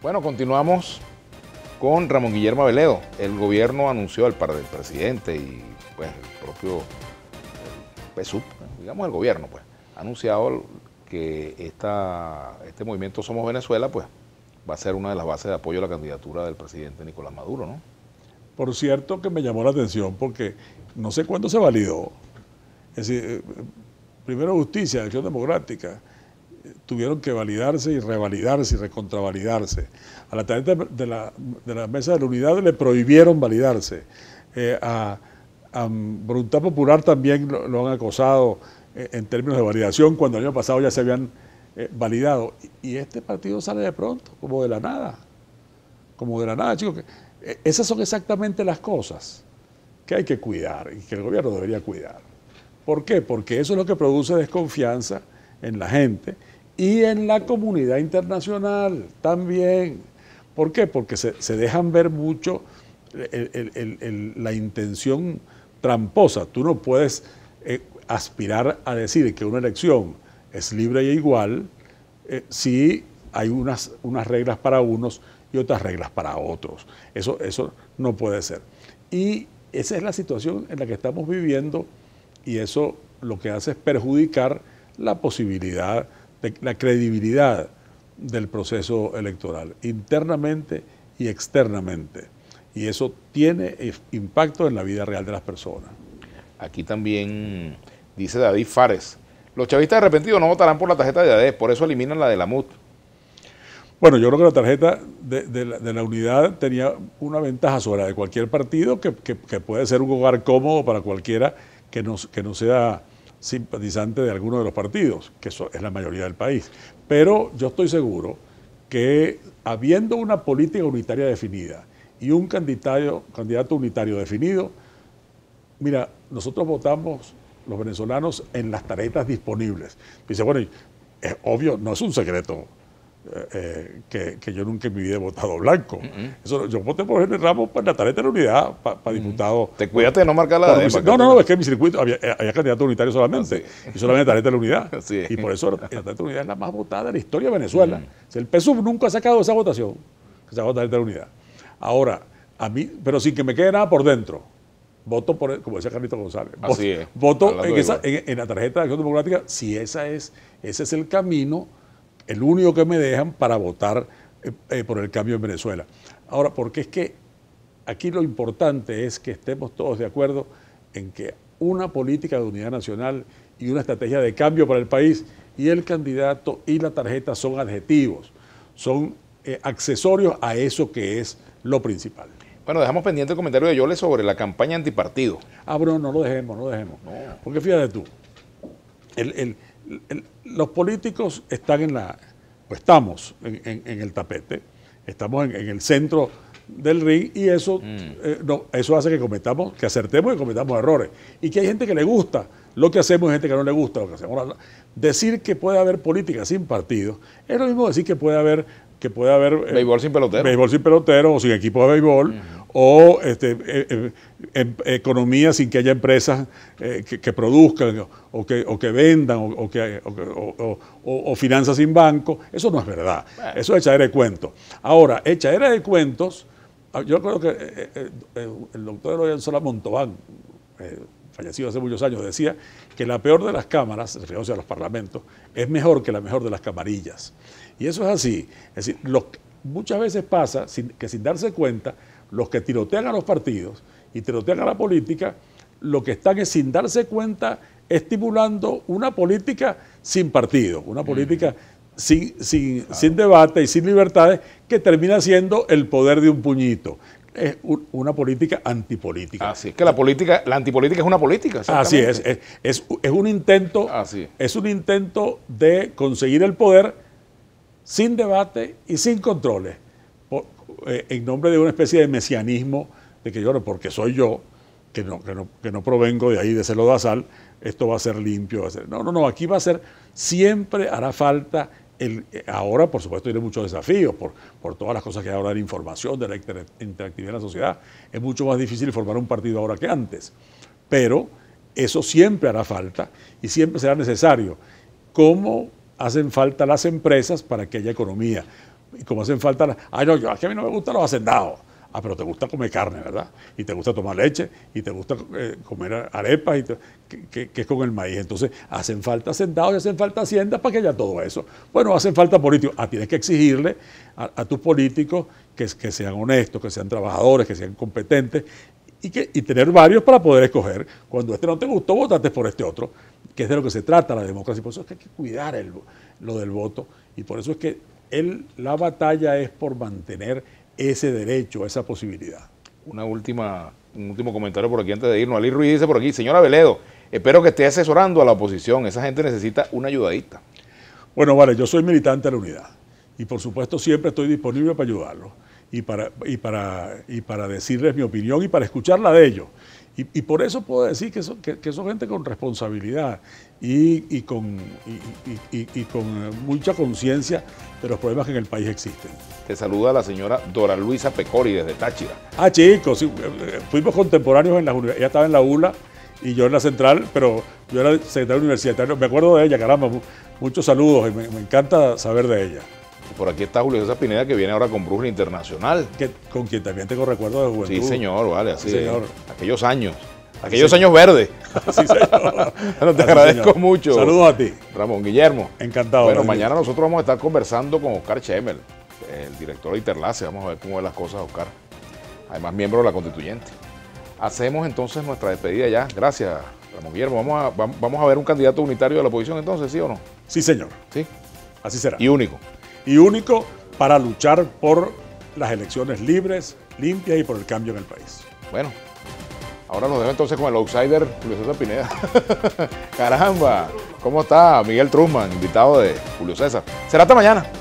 Bueno, continuamos con Ramón Guillermo Aveledo. El gobierno anunció al par del presidente y pues el propio Pesup, digamos el gobierno, pues, ha anunciado que esta, este movimiento Somos Venezuela, pues, va a ser una de las bases de apoyo a la candidatura del presidente Nicolás Maduro, ¿no? Por cierto que me llamó la atención porque no sé cuándo se validó. Es decir, eh, primero justicia, acción democrática, tuvieron que validarse y revalidarse y recontravalidarse. A la tarjeta de la, mesa de la unidad le prohibieron validarse. Eh, a, Voluntad Popular también lo, han acosado eh, en términos de validación, cuando el año pasado ya se habían eh, validado. Y, y, este partido sale de pronto, como de la nada. Como de la nada, chicos. esas son exactamente las cosas que hay que cuidar y que el gobierno debería cuidar. ¿Por qué? Porque eso es lo que produce desconfianza en la gente y en la comunidad internacional también. ¿Por qué? Porque se, se dejan ver mucho la intención tramposa. Tú no puedes eh, aspirar a decir que una elección es libre e igual eh, si hay unas, unas reglas para unos y otras reglas para otros. Eso, eso no puede ser. Y esa es la situación en la que estamos viviendo y eso lo que hace es perjudicar la posibilidad la credibilidad del proceso electoral, internamente y externamente. Y eso tiene impacto en la vida real de las personas. Aquí también dice David Fares, los chavistas arrepentidos no votarán por la tarjeta de ADES, por eso eliminan la de la MUT. Bueno, yo creo que la tarjeta de, la, unidad tenía una ventaja sobre la de cualquier partido que, puede ser un hogar cómodo para cualquiera que que no sea simpatizante de alguno de los partidos, que eso es la mayoría del país. Pero yo estoy seguro que habiendo una política unitaria definida y un candidato, candidato unitario definido, mira, nosotros votamos los venezolanos en las tarjetas disponibles. Dice, bueno, es eh, obvio, no es un secreto eh, que, yo nunca en mi vida he votado blanco. Mm, mm. yo voté por Henry Ramos para la tarjeta de la unidad, para, mm. diputado. Te cuídate de no marcar la No, no, no, es que en mi circuito había, eh, había candidato unitario solamente, ah, y solamente la tarea de la unidad. Y por eso la tarjeta de la unidad es la más votada en la historia de Venezuela. el PSUV nunca ha sacado esa votación, que sacó la de la unidad. Ahora, a mí, pero sin que me quede nada por dentro. Voto por, como decía Carlito González, Así voto, en, en la tarjeta de acción democrática si esa es, ese es el camino el único que me dejan para votar eh, eh, por el cambio en Venezuela. Ahora, porque es que aquí lo importante es que estemos todos de acuerdo en que una política de unidad nacional y una estrategia de cambio para el país y el candidato y la tarjeta son adjetivos, son eh, accesorios a eso que es lo principal. Bueno, dejamos pendiente el comentario de Yole sobre la campaña antipartido. Ah, bueno, no lo dejemos, no lo dejemos. Porque fíjate tú, el, el, los políticos están en la, o estamos en, el tapete, estamos en, el centro del ring y eso, mm. eh, no, eso hace que cometamos, que acertemos y cometamos errores. Y que hay gente que le gusta lo que hacemos y gente que no le gusta lo que hacemos. Decir que puede haber política sin partido es lo mismo decir que puede haber que puede haber... Eh, béisbol sin pelotero. Béisbol sin pelotero o sin equipo de béisbol. O este, eh, eh, em, em, economía sin que haya empresas que, produzcan o que, vendan o, finanzas sin banco. Eso no es verdad. Eso es echadera de cuentos. Ahora, echadera de cuentos, yo creo que el doctor Eloy Sola Montobán, fallecido hace muchos años, decía que la peor de las cámaras, refiriéndose a los parlamentos, es mejor que la mejor de las camarillas. Y eso es así. Es decir, muchas veces pasa que sin darse cuenta, los que tirotean a los partidos y tirotean a la política, lo que están es sin darse cuenta estimulando una política sin partido, una mm. política sin, debate y sin libertades que termina siendo el poder de un puñito, es una política antipolítica. Así es que la política, la antipolítica es una política. Así es es, un intento, es un intento de conseguir el poder sin debate y sin controles, eh, en nombre de una especie de mesianismo de que yo no, porque soy yo, que no, que no, provengo de ahí, de Celo de esto va a ser limpio. Va a ser, no, no, no, aquí va a ser, siempre hará falta eh, ahora, por supuesto, tiene muchos desafíos por, todas las cosas que hay ahora de información, de la interactividad en la sociedad. Es mucho más difícil formar un partido ahora que antes. Pero eso siempre hará falta y siempre será necesario. ¿Cómo hacen falta las empresas para que haya economía? Y como hacen falta, ay no, yo, que a mí no me gustan los hacendados. Ah, pero te gusta comer carne, ¿verdad? Y te gusta tomar leche, y te gusta eh, comer arepas, y que, es con el maíz. Entonces, hacen falta sentados, y hacen falta haciendas para que haya todo eso. Bueno, hacen falta políticos. Ah, tienes que exigirle a, tus políticos que, sean honestos, que sean trabajadores, que sean competentes, y, que, tener varios para poder escoger. Cuando este no te gustó, votaste por este otro, que es de lo que se trata la democracia. Por eso es que hay que cuidar lo del voto, y por eso es que la batalla es por mantener ese derecho, esa posibilidad. Una última, un último comentario por aquí antes de irnos. Ali Ruiz dice por aquí, señora Veledo, espero que esté asesorando a la oposición, esa gente necesita una ayudadita. Bueno, vale, yo soy militante de la unidad y por supuesto siempre estoy disponible para ayudarlo y para, y para, y para decirles mi opinión y para escuchar la de ellos. Y, por eso puedo decir que son, gente con responsabilidad y, con, con mucha conciencia de los problemas que en el país existen. Te saluda la señora Dora Luisa Pecori desde Táchira. Ah, chicos, eh, eh, fuimos contemporáneos en la universidad. Ella estaba en la ULA y yo en la central, pero yo era secretario universitario. Me acuerdo de ella, caramba, muchos saludos y me encanta saber de ella por aquí está Julio César Pineda que viene ahora con Brujas Internacional. con quien también tengo recuerdo de juventud. Sí, señor, vale, así. señor. Aquellos años. Aquellos años verdes. Sí, señor. te agradezco mucho. Saludos a ti. Ramón Guillermo. Encantado. Bueno, mañana nosotros vamos a estar conversando con Oscar Chemel, el director de Interlace. Vamos a ver cómo ve las cosas, Oscar. Además, miembro de la constituyente. Hacemos entonces nuestra despedida ya. Gracias, Ramón Guillermo. Vamos a, vamos a ver un candidato unitario de la oposición entonces, ¿sí o no? Sí, señor. Sí. Así será. Y único y único para luchar por las elecciones libres, limpias y por el cambio en el país. Bueno, ahora nos dejo entonces con el outsider Julio César Pineda. Caramba, ¿cómo está Miguel Truman, invitado de Julio César? Será hasta mañana.